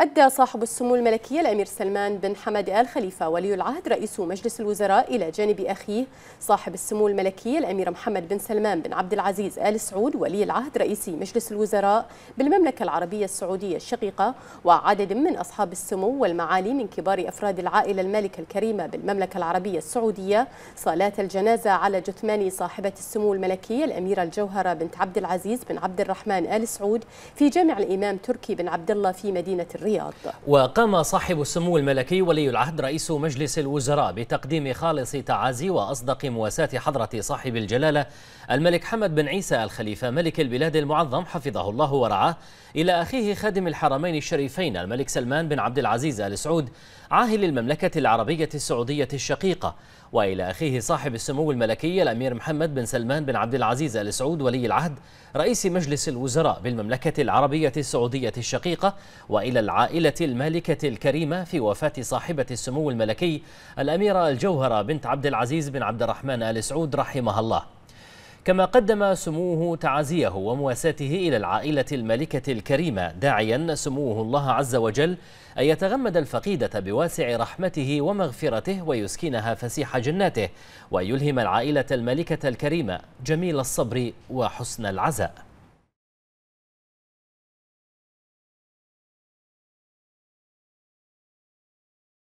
أدى صاحب السمو الملكية الأمير سلمان بن حمد آل خليفة ولي العهد رئيس مجلس الوزراء إلى جانب أخيه صاحب السمو الملكية الأمير محمد بن سلمان بن عبد العزيز آل سعود ولي العهد رئيس مجلس الوزراء بالمملكة العربية السعودية الشقيقة وعدد من أصحاب السمو والمعالي من كبار أفراد العائلة المالكة الكريمة بالمملكة العربية السعودية صلاة الجنازة على جثمان صاحبة السمو الملكية الأميرة الجوهرة بنت عبد العزيز بن عبد الرحمن آل سعود في جامع الإمام تركي بن عبد الله في مدينة الرياض الرياض وقام صاحب السمو الملكي ولي العهد رئيس مجلس الوزراء بتقديم خالص تعازي وأصدق مواساة حضرة صاحب الجلالة الملك حمد بن عيسى الخليفة ملك البلاد المعظم حفظه الله ورعاه إلى أخيه خادم الحرمين الشريفين الملك سلمان بن عبد العزيز آل سعود عاهل المملكة العربية السعودية الشقيقة وإلى أخيه صاحب السمو الملكي الأمير محمد بن سلمان بن عبد العزيز آل سعود ولي العهد رئيس مجلس الوزراء بالمملكة العربية السعودية الشقيقة وإلى العالم عائلة المالكة الكريمة في وفاة صاحبة السمو الملكي الأميرة الجوهرة بنت عبد العزيز بن عبد الرحمن آل سعود رحمها الله كما قدم سموه تعزيه ومواساته إلى العائلة المالكة الكريمة داعيا سموه الله عز وجل أن يتغمد الفقيدة بواسع رحمته ومغفرته ويسكنها فسيح جناته ويلهم العائلة المالكة الكريمة جميل الصبر وحسن العزاء